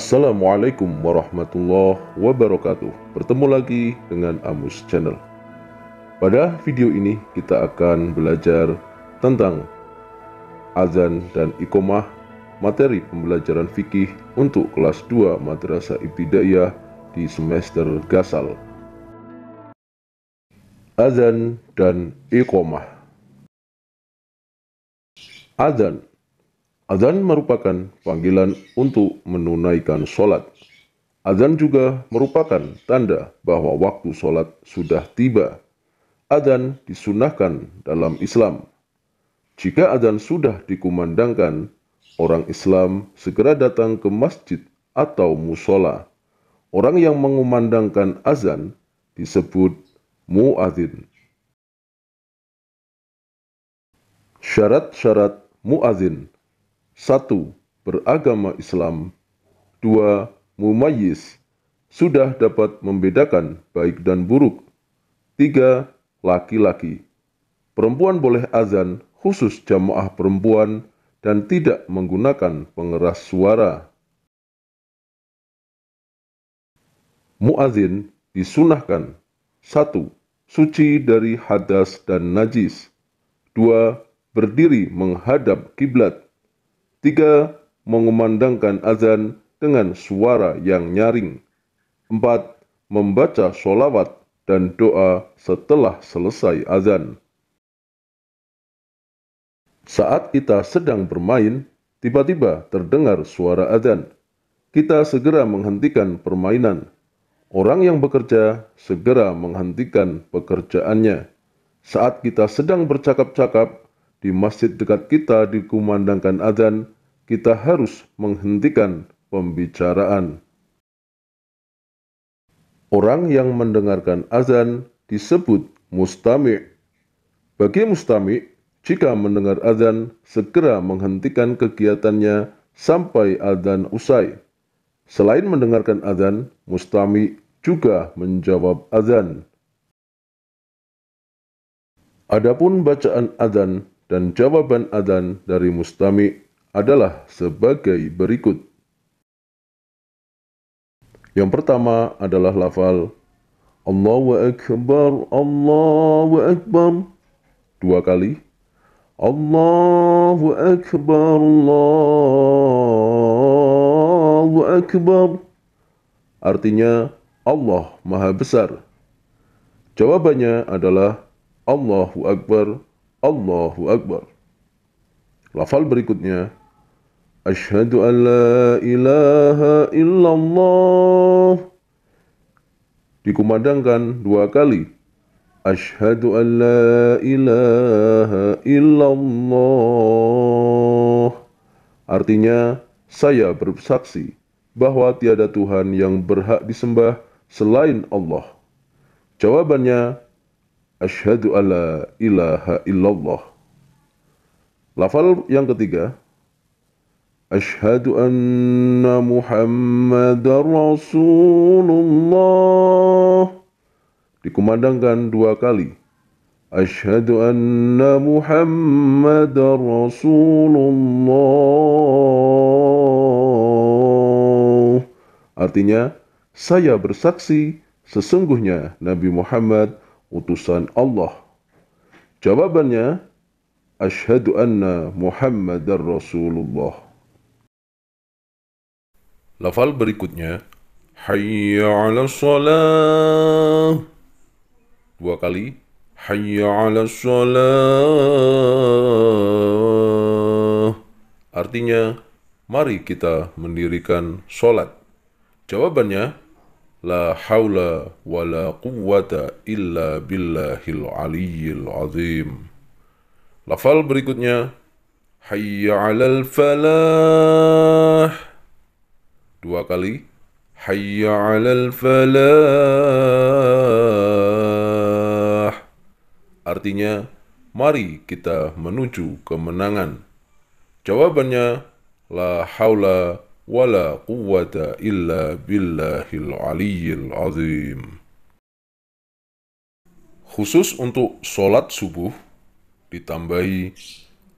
Assalamualaikum warahmatullahi wabarakatuh. Bertemu lagi dengan Amus Channel. Pada video ini kita akan belajar tentang azan dan ikomah, materi pembelajaran fikih untuk kelas 2 Madrasah Ibtidaiyah di semester Gasal. Azan dan ikomah. Azan Adzan merupakan panggilan untuk menunaikan sholat. Adzan juga merupakan tanda bahwa waktu sholat sudah tiba. Adzan disunahkan dalam Islam. Jika adzan sudah dikumandangkan, orang Islam segera datang ke masjid atau musola. Orang yang mengumandangkan azan disebut muadzin. Syarat-syarat muadzin 1. Beragama Islam 2. Mumayis Sudah dapat membedakan baik dan buruk 3. Laki-laki Perempuan boleh azan khusus jamaah perempuan dan tidak menggunakan pengeras suara. Muazin disunahkan 1. Suci dari hadas dan najis 2. Berdiri menghadap kiblat Tiga, mengumandangkan azan dengan suara yang nyaring. Empat, membaca solawat dan doa setelah selesai azan. Saat kita sedang bermain, tiba-tiba terdengar suara azan. Kita segera menghentikan permainan. Orang yang bekerja segera menghentikan pekerjaannya. Saat kita sedang bercakap-cakap, di masjid dekat kita dikumandangkan azan, kita harus menghentikan pembicaraan. Orang yang mendengarkan azan disebut mustami'. Bagi mustami, jika mendengar azan, segera menghentikan kegiatannya sampai azan usai. Selain mendengarkan azan, mustami juga menjawab azan. Adapun bacaan azan dan jawaban adzan dari mustami adalah sebagai berikut. Yang pertama adalah lafal Allahu Akbar, Allahu Akbar dua kali. Allahu Akbar, Allahu Akbar. Artinya Allah Maha Besar. Jawabannya adalah Allahu Akbar, Allahu Akbar. Lafal berikutnya, Ashadu an la ilaha illallah. Dikumandangkan dua kali. Ashadu an la ilaha illallah. Artinya, saya bersaksi bahwa tiada Tuhan yang berhak disembah selain Allah. Jawabannya, Ashadu alla ilaha illallah. Lafal yang ketiga. Ashadu anna Muhammad Rasulullah. Dikumandangkan dua kali. Ashadu anna Muhammad Rasulullah. Artinya, saya bersaksi sesungguhnya Nabi Muhammad utusan Allah? Jawabannya, Ashadu anna Muhammadar Rasulullah. Lafal berikutnya, Hayya ala sholat. Dua kali, Hayya ala sholat. Artinya, mari kita mendirikan sholat. Jawabannya, La haula wa la quwwata illa billahil aliyyil azim. Lafal berikutnya Hayya 'alal falah. Dua kali Hayya 'alal falah. Artinya mari kita menuju kemenangan. Jawabannya la haula ولا قوة إلا بالله العلي العظيم Khusus untuk sholat subuh ditambahi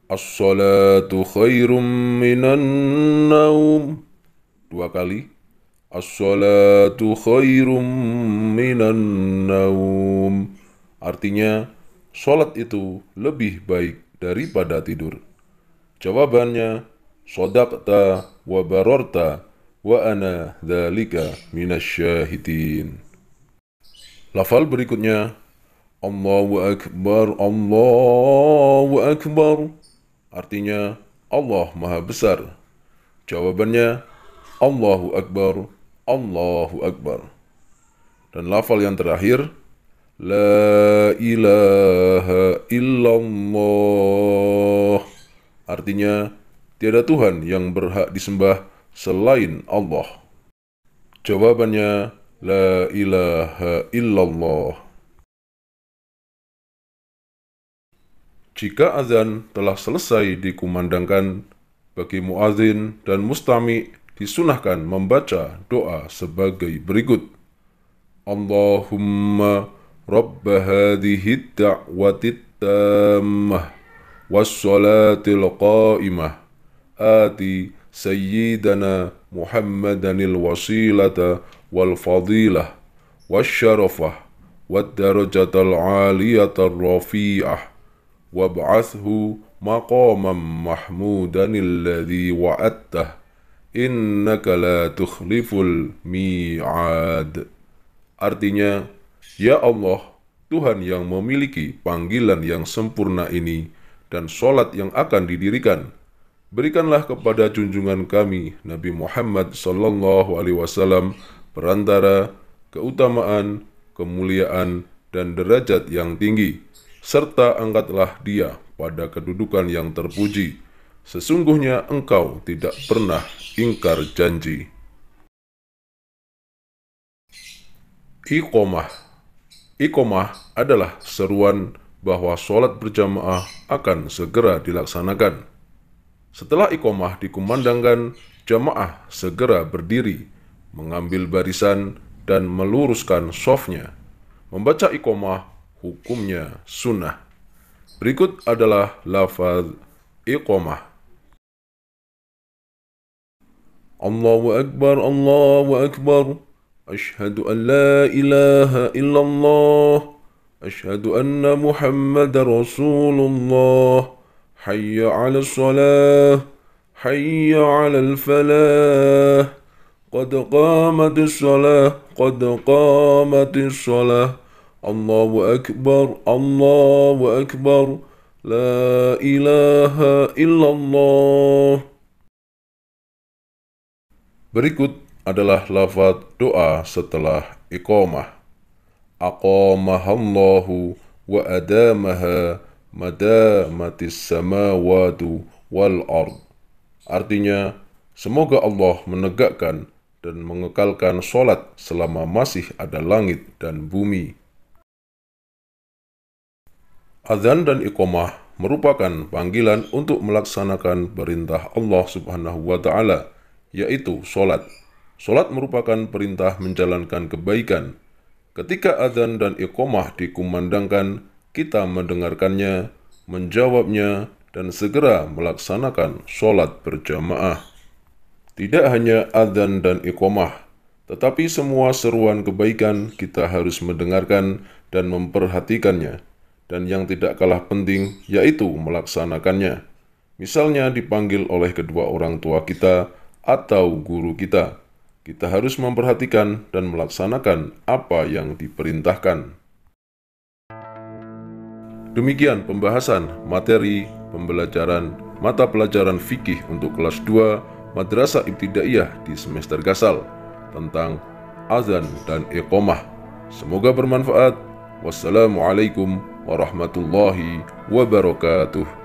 As-salatu khairum minan naum Dua kali As-salatu khairum minan naum Artinya sholat itu lebih baik daripada tidur Jawabannya Sodakta wa barorta wa ana dhalika minasyahidin. Lafal berikutnya Allahu Akbar, Allahu Akbar. Artinya Allah Maha Besar. Jawabannya Allahu Akbar, Allahu Akbar. Dan lafal yang terakhir La ilaha illallah. Artinya Tiada Tuhan yang berhak disembah selain Allah. Jawabannya, La ilaha illallah. Jika azan telah selesai dikumandangkan, bagi muazin dan mustami disunahkan membaca doa sebagai berikut. Allahumma رب هذه الدعوة التامة والصلاة القائمة آتي سيدنا محمدا الوسيلة والفضيلة والشرفة والدرجة العالية الرفيعة وابعثه مقاما محمودا الذي وعدته إنك لا تخلف الميعاد Artinya, Ya Allah, Tuhan yang memiliki panggilan yang sempurna ini dan sholat yang akan didirikan Berikanlah kepada junjungan kami Nabi Muhammad sallallahu alaihi wasallam perantara keutamaan, kemuliaan dan derajat yang tinggi serta angkatlah dia pada kedudukan yang terpuji. Sesungguhnya engkau tidak pernah ingkar janji. Iqomah Iqomah adalah seruan bahwa sholat berjamaah akan segera dilaksanakan. Setelah ikomah dikumandangkan, jamaah segera berdiri, mengambil barisan dan meluruskan sofnya. Membaca ikomah hukumnya sunnah. Berikut adalah lafaz ikomah. Allahu Akbar, Allahu Akbar. Ashhadu an la ilaha illallah. Ashhadu anna Muhammad Rasulullah. حي على الصلاة حي على الفلاح قد قامت الصلاة قد قامت الصلاة الله أكبر الله أكبر لا إله إلا الله Berikut adalah lafaz doa setelah iqamah. Aqamahallahu wa adamaha madamatis samawatu wal ard. Artinya, semoga Allah menegakkan dan mengekalkan solat selama masih ada langit dan bumi. Adzan dan Iqomah merupakan panggilan untuk melaksanakan perintah Allah Subhanahu wa taala, yaitu solat. Solat merupakan perintah menjalankan kebaikan. Ketika adzan dan Iqomah dikumandangkan, kita mendengarkannya, menjawabnya, dan segera melaksanakan sholat berjamaah. Tidak hanya adzan dan iqomah, tetapi semua seruan kebaikan kita harus mendengarkan dan memperhatikannya, dan yang tidak kalah penting yaitu melaksanakannya. Misalnya dipanggil oleh kedua orang tua kita atau guru kita, kita harus memperhatikan dan melaksanakan apa yang diperintahkan. Demikian pembahasan materi pembelajaran mata pelajaran fikih untuk kelas 2 Madrasah Ibtidaiyah di semester Gasal tentang azan dan iqamah. Semoga bermanfaat. Wassalamualaikum warahmatullahi wabarakatuh.